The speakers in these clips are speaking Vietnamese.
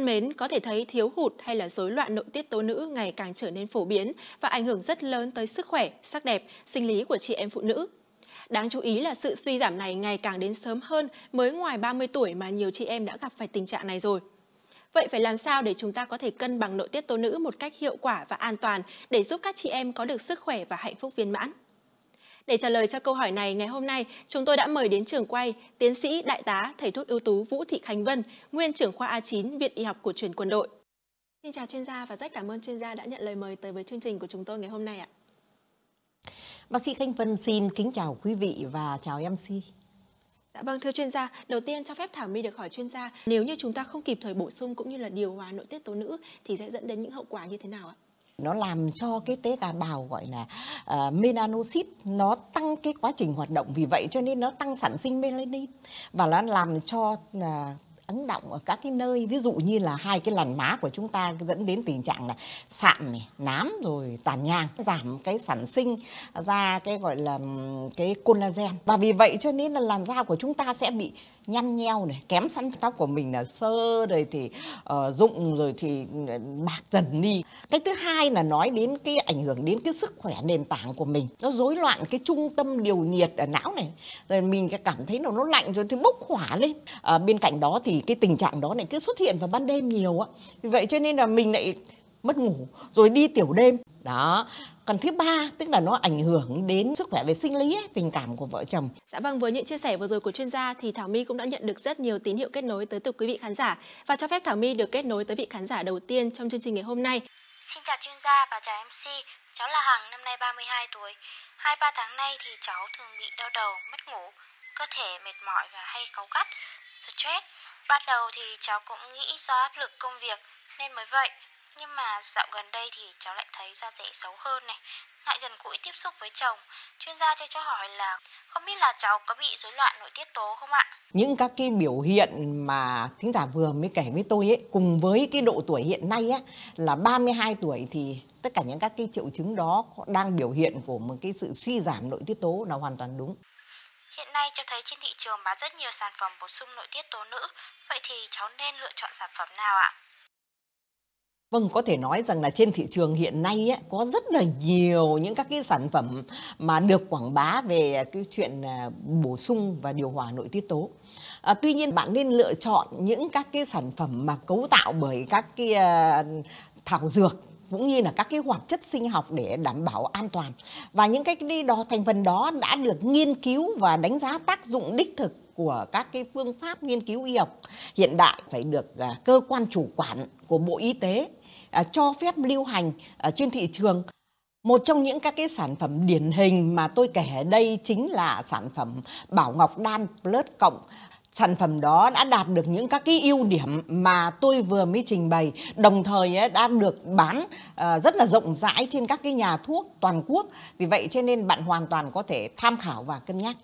thân mến, có thể thấy thiếu hụt hay là rối loạn nội tiết tố nữ ngày càng trở nên phổ biến và ảnh hưởng rất lớn tới sức khỏe, sắc đẹp, sinh lý của chị em phụ nữ. Đáng chú ý là sự suy giảm này ngày càng đến sớm hơn mới ngoài 30 tuổi mà nhiều chị em đã gặp phải tình trạng này rồi. Vậy phải làm sao để chúng ta có thể cân bằng nội tiết tố nữ một cách hiệu quả và an toàn để giúp các chị em có được sức khỏe và hạnh phúc viên mãn? Để trả lời cho câu hỏi này ngày hôm nay, chúng tôi đã mời đến trường quay tiến sĩ đại tá thầy thuốc ưu tú Vũ Thị Khánh Vân, nguyên trưởng khoa A9 Viện Y học của truyền quân đội. Xin chào chuyên gia và rất cảm ơn chuyên gia đã nhận lời mời tới với chương trình của chúng tôi ngày hôm nay ạ. Bác sĩ Khánh Vân xin kính chào quý vị và chào MC. Dạ vâng thưa chuyên gia, đầu tiên cho phép Thảo My được hỏi chuyên gia, nếu như chúng ta không kịp thời bổ sung cũng như là điều hòa nội tiết tố nữ thì sẽ dẫn đến những hậu quả như thế nào ạ? nó làm cho cái tế bào gọi là uh, ờ, melanocyte nó tăng cái quá trình hoạt động vì vậy cho nên nó tăng sản sinh melanin và nó làm cho uh, ấn động ở các cái nơi ví dụ như là hai cái làn má của chúng ta dẫn đến tình trạng là sạm này, nám rồi tàn nhang giảm cái sản sinh ra cái gọi là cái collagen và vì vậy cho nên là làn da của chúng ta sẽ bị nhăn nheo này kém săn tóc của mình là sơ rồi thì uh, rụng rồi thì ờ, bạc dần đi cái thứ hai là nói đến cái ảnh hưởng đến cái sức khỏe nền tảng của mình nó rối loạn cái trung tâm điều nhiệt ở não này rồi mình cảm thấy nó nó lạnh rồi thì bốc hỏa lên à, bên cạnh đó thì cái tình trạng đó lại cứ xuất hiện vào ban đêm nhiều á vì vậy cho nên là mình lại mất ngủ rồi đi tiểu đêm đó còn thứ ba tức là nó ảnh hưởng đến sức khỏe về sinh lý ấy, tình cảm của vợ chồng dạ vâng với những chia sẻ vừa rồi của chuyên gia thì thảo my cũng đã nhận được rất nhiều tín hiệu kết nối tới từ quý vị khán giả và cho phép thảo my được kết nối tới vị khán giả đầu tiên trong chương trình ngày hôm nay xin chào chuyên gia và chào mc cháu là hằng năm nay 32 tuổi hai ba tháng nay thì cháu thường bị đau đầu mất ngủ cơ thể mệt mỏi và hay cáu gắt stress Bắt đầu thì cháu cũng nghĩ do áp lực công việc nên mới vậy Nhưng mà dạo gần đây thì cháu lại thấy da dẻ xấu hơn này ngại gần gũi tiếp xúc với chồng Chuyên gia cho cháu hỏi là không biết là cháu có bị rối loạn nội tiết tố không ạ? Những các cái biểu hiện mà thính giả vừa mới kể với tôi ấy Cùng với cái độ tuổi hiện nay ấy, là 32 tuổi thì tất cả những các cái triệu chứng đó đang biểu hiện của một cái sự suy giảm nội tiết tố là hoàn toàn đúng Hiện nay cho thấy trên thị trường bán rất nhiều sản phẩm bổ sung nội tiết tố nữ, vậy thì cháu nên lựa chọn sản phẩm nào ạ? Vâng, có thể nói rằng là trên thị trường hiện nay ấy, có rất là nhiều những các cái sản phẩm mà được quảng bá về cái chuyện à, bổ sung và điều hòa nội tiết tố. À, tuy nhiên bạn nên lựa chọn những các cái sản phẩm mà cấu tạo bởi các cái uh, thảo dược cũng như là các cái hoạt chất sinh học để đảm bảo an toàn và những cái đi đo thành phần đó đã được nghiên cứu và đánh giá tác dụng đích thực của các cái phương pháp nghiên cứu y học hiện đại phải được à, cơ quan chủ quản của Bộ Y tế à, cho phép lưu hành trên thị trường. Một trong những các cái sản phẩm điển hình mà tôi kể ở đây chính là sản phẩm Bảo Ngọc Đan Plus cộng sản phẩm đó đã đạt được những các cái ưu điểm mà tôi vừa mới trình bày đồng thời đã được bán ờ, rất là rộng rãi trên các cái nhà thuốc toàn quốc vì vậy cho nên bạn hoàn toàn có thể tham khảo và cân nhắc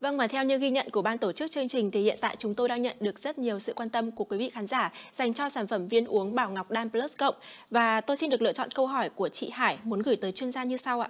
Vâng và theo như ghi nhận của ban tổ chức chương trình thì hiện tại chúng tôi đang nhận được rất nhiều sự quan tâm của quý vị khán giả dành cho sản phẩm viên uống Bảo Ngọc Dan Plus Cộng và tôi xin được lựa chọn câu hỏi của chị Hải muốn gửi tới chuyên gia như sau ạ.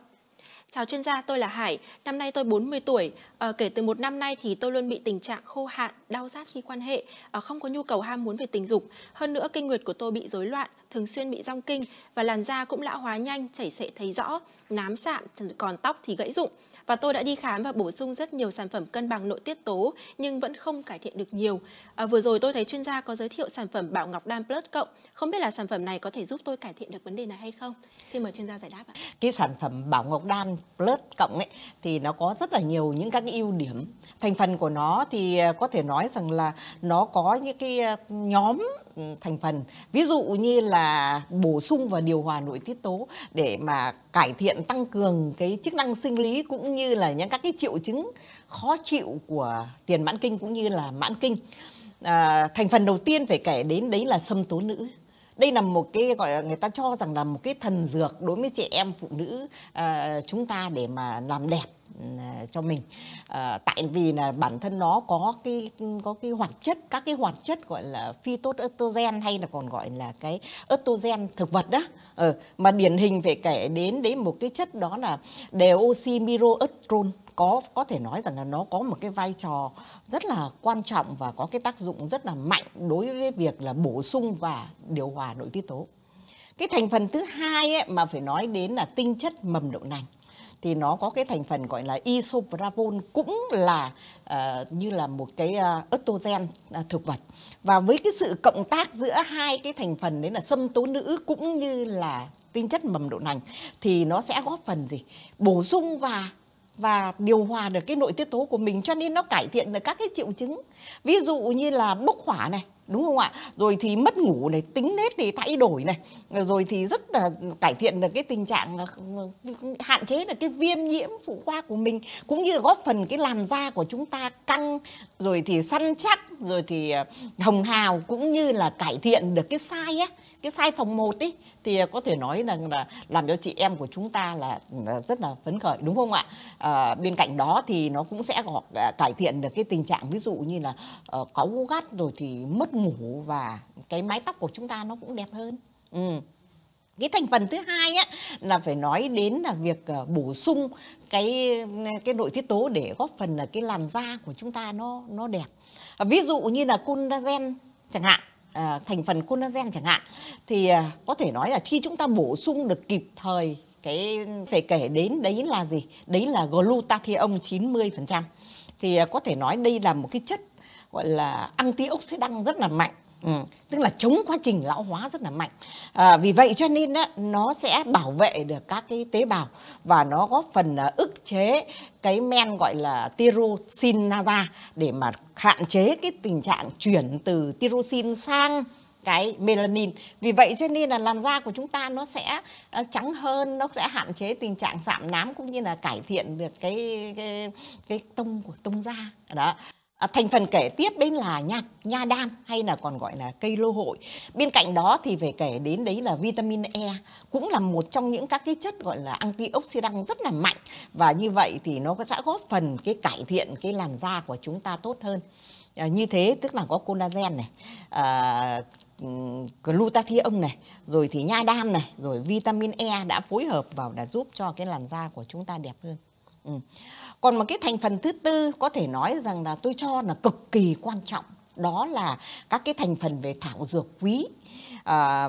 Chào chuyên gia, tôi là Hải. Năm nay tôi 40 tuổi. À, kể từ một năm nay thì tôi luôn bị tình trạng khô hạn, đau rát khi quan hệ, à, không có nhu cầu ham muốn về tình dục. Hơn nữa kinh nguyệt của tôi bị rối loạn, thường xuyên bị rong kinh và làn da cũng lão hóa nhanh, chảy xệ thấy rõ, nám sạm, còn tóc thì gãy rụng. Và tôi đã đi khám và bổ sung rất nhiều sản phẩm cân bằng nội tiết tố nhưng vẫn không cải thiện được nhiều. À, vừa rồi tôi thấy chuyên gia có giới thiệu sản phẩm Bảo Ngọc Đam Plus cộng. Không biết là sản phẩm này có thể giúp tôi cải thiện được vấn đề này hay không? Xin mời chuyên gia giải đáp ạ. Cái sản phẩm Bảo Ngọc Đan Plus cộng ấy thì nó có rất là nhiều những các cái ưu điểm. Thành phần của nó thì à, có thể nói rằng là nó có những cái à, nhóm ừ, thành phần ví dụ như là bổ sung và điều hòa nội tiết tố để mà cải thiện tăng cường cái chức năng sinh lý cũng như là những các cái triệu chứng khó chịu của tiền mãn kinh cũng như là mãn kinh à, thành phần đầu tiên phải kể đến đấy là sâm tố nữ đây là một cái gọi là người ta cho rằng là một cái thần dược đối với chị em phụ nữ à, chúng ta để mà làm đẹp à, cho mình à, tại vì là bản thân nó có cái có cái hoạt chất các cái hoạt chất gọi là phytoestrogen hay là còn gọi là cái estrogen thực vật đó ừ, mà điển hình phải kể đến đến một cái chất đó là deoxymyroestrol có có thể nói rằng là nó có một cái vai trò rất là quan trọng và có cái tác dụng rất là mạnh đối với việc là bổ sung và điều hòa nội tiết tố. Cái thành phần thứ hai ấy, mà phải nói đến là tinh chất mầm đậu nành thì nó có cái thành phần gọi là isopravol cũng là uh, như là một cái uh, estrogen uh, thực vật và với cái sự cộng tác giữa hai cái thành phần đấy là sâm tố nữ cũng như là tinh chất mầm đậu nành thì nó sẽ góp phần gì bổ sung và và điều hòa được cái nội tiết tố của mình cho nên nó cải thiện được các cái triệu chứng ví dụ như là bốc hỏa này đúng không ạ rồi thì mất ngủ này tính nết thì thay đổi này rồi thì rất là cải thiện được cái tình trạng ờ, hạn chế được cái viêm nhiễm phụ khoa của mình cũng như góp phần cái làn da của chúng ta căng rồi thì săn chắc rồi thì ờ, hồng hào cũng như là cải thiện được cái sai á cái sai phòng một ấy thì có thể nói rằng là làm cho chị em của chúng ta là rất là phấn khởi đúng không ạ à, bên cạnh đó thì nó cũng sẽ hoặc cải thiện được cái tình trạng ví dụ như là uh, cáu gắt rồi thì mất ngủ và cái mái tóc của chúng ta nó cũng đẹp hơn ừ cái thành phần thứ hai á là phải nói đến là việc ờ, bổ sung cái cái nội tiết tố để góp phần là cái làn da của chúng ta nó nó đẹp ví dụ như là collagen chẳng hạn À, thành phần collagen chẳng hạn thì à, có thể nói là khi chúng ta bổ sung được kịp thời cái phải kể đến đấy là gì đấy là glutathione 90% thì à, có thể nói đây là một cái chất gọi là antioxidant rất là mạnh Ừ. tức là chống quá trình lão hóa rất là mạnh à, vì vậy cho nên á, nó sẽ bảo vệ được các cái tế bào và nó góp phần ức chế cái men gọi là tyrosinase để mà hạn chế cái tình trạng chuyển từ tyrosin sang cái melanin vì vậy cho nên là làn da của chúng ta nó sẽ ờ, trắng hơn nó sẽ hạn chế tình trạng sạm nám cũng như là cải thiện được cái cái cái tông của tông da đó À, thành phần kể tiếp đến là nha nha đam hay là còn gọi là cây lô hội bên cạnh đó thì phải kể đến đấy là vitamin E cũng là một trong những các cái chất gọi là antioxidant rất là mạnh và như vậy thì nó sẽ góp phần cái cải thiện cái làn da của chúng ta tốt hơn à, như thế tức là có collagen này à, ừ, glutathione này, rồi thì nha đam này, rồi vitamin E đã phối hợp vào đã giúp cho cái làn da của chúng ta đẹp hơn. Ừ. Còn một cái thành phần thứ tư có thể nói rằng là tôi cho là cực kỳ quan trọng đó là các cái thành phần về thảo dược quý à,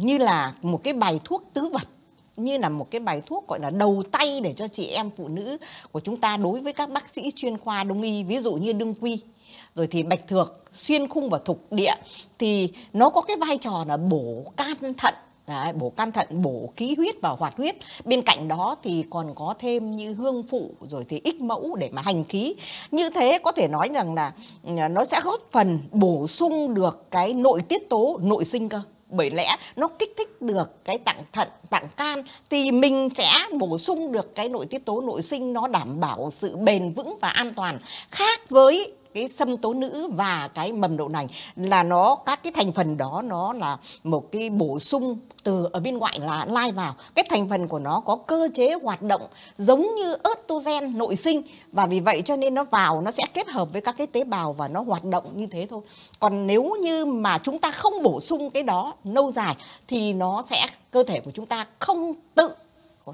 như là một cái bài thuốc tứ vật như là một cái bài thuốc gọi là đầu tay để cho chị em phụ nữ của chúng ta đối với các bác sĩ chuyên khoa đông y ví dụ như đương quy rồi thì bạch thược xuyên khung và thục địa thì nó có cái vai trò là bổ can thận Đấy, bổ can thận bổ khí huyết và hoạt huyết bên cạnh đó thì còn có thêm như hương phụ rồi thì ích mẫu để mà hành khí như thế có thể nói rằng là ừ, nó sẽ góp phần bổ sung được cái nội tiết tố nội sinh cơ bởi lẽ nó kích thích được cái tạng thận tạng can thì mình sẽ bổ sung được cái nội tiết tố nội sinh nó đảm bảo sự bền vững và an toàn khác với cái sâm tố nữ và cái mầm đậu nành là nó các cái thành phần đó nó là một cái bổ sung từ ở bên ngoại là lai vào cái thành phần của nó có cơ chế hoạt động giống như estrogen nội sinh và vì vậy cho nên nó vào nó sẽ kết hợp với các cái tế bào và nó hoạt động như thế thôi còn nếu như mà chúng ta không bổ sung cái đó lâu dài thì nó sẽ cơ thể của chúng ta không tự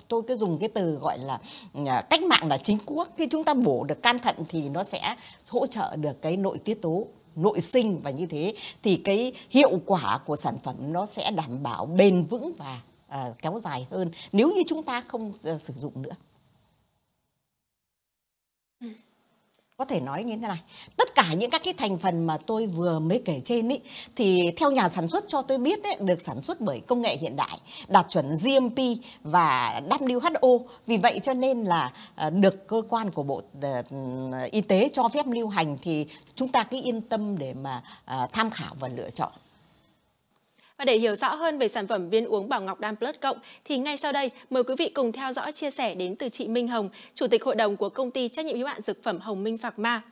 tôi cứ dùng cái từ gọi là à, cách mạng là chính quốc khi chúng ta bổ được can thận thì nó sẽ hỗ trợ được cái nội tiết tố nội sinh và như thế thì cái hiệu quả của sản phẩm nó sẽ đảm bảo bền vững và à, kéo dài hơn nếu như chúng ta không à, sử dụng nữa có thể nói như thế này tất cả những các cái thành phần mà tôi vừa mới kể trên ý, thì theo nhà sản xuất cho tôi biết ấy, được sản xuất bởi công nghệ hiện đại đạt chuẩn GMP và WHO vì vậy cho nên là ờ, được cơ quan của bộ ờ, y tế cho phép lưu hành thì chúng ta cứ yên tâm để mà ờ, tham khảo và lựa chọn và để hiểu rõ hơn về sản phẩm viên uống Bảo Ngọc Đam Plus Cộng thì ngay sau đây mời quý vị cùng theo dõi chia sẻ đến từ chị Minh Hồng, Chủ tịch Hội đồng của Công ty Trách nhiệm hữu hạn Dược phẩm Hồng Minh Phạc Ma.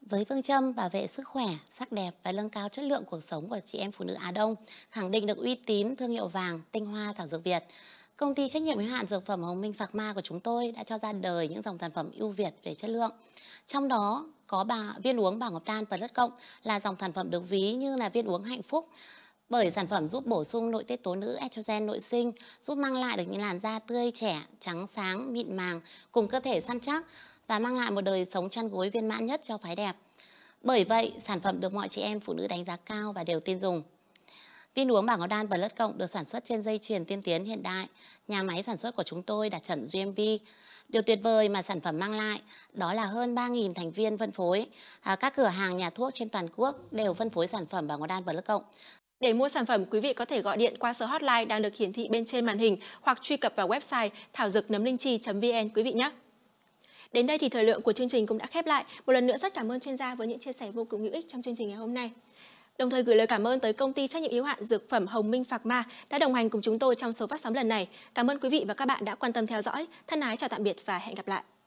Với phương châm bảo vệ sức khỏe, sắc đẹp và nâng cao chất lượng cuộc sống của chị em phụ nữ Á Đông, khẳng định được uy tín thương hiệu vàng tinh hoa thảo dược Việt, Công ty trách nhiệm hữu hạn dược phẩm Hồng Minh Phạc Ma của chúng tôi đã cho ra đời những dòng sản phẩm ưu việt về chất lượng. Trong đó có bà, viên uống Bảo Ngọc Đan và Lất Cộng là dòng sản phẩm được ví như là viên uống hạnh phúc bởi sản phẩm giúp bổ sung nội tiết tố nữ estrogen nội sinh, giúp mang lại được những làn da tươi trẻ, trắng sáng, mịn màng, cùng cơ thể săn chắc và mang lại một đời sống chăn gối viên mãn nhất cho phái đẹp. Bởi vậy, sản phẩm được mọi chị em phụ nữ đánh giá cao và đều tin dùng. Viên uống bảng Odan Blood Cộng được sản xuất trên dây chuyền tiên tiến hiện đại. Nhà máy sản xuất của chúng tôi đạt chuẩn GMP. Điều tuyệt vời mà sản phẩm mang lại đó là hơn 3.000 thành viên phân phối. À, các cửa hàng nhà thuốc trên toàn quốc đều phân phối sản phẩm bảng Odan Blood Cộng. Để mua sản phẩm, quý vị có thể gọi điện qua số hotline đang được hiển thị bên trên màn hình hoặc truy cập vào website thảo dược nấm linh chi.vn quý vị nhé. Đến đây thì thời lượng của chương trình cũng đã khép lại. Một lần nữa rất cảm ơn chuyên gia với những chia sẻ vô cùng hữu ích trong chương trình ngày hôm nay đồng thời gửi lời cảm ơn tới công ty trách nhiệm yếu hạn dược phẩm Hồng Minh Phạc Ma đã đồng hành cùng chúng tôi trong số phát sóng lần này. Cảm ơn quý vị và các bạn đã quan tâm theo dõi. Thân ái chào tạm biệt và hẹn gặp lại.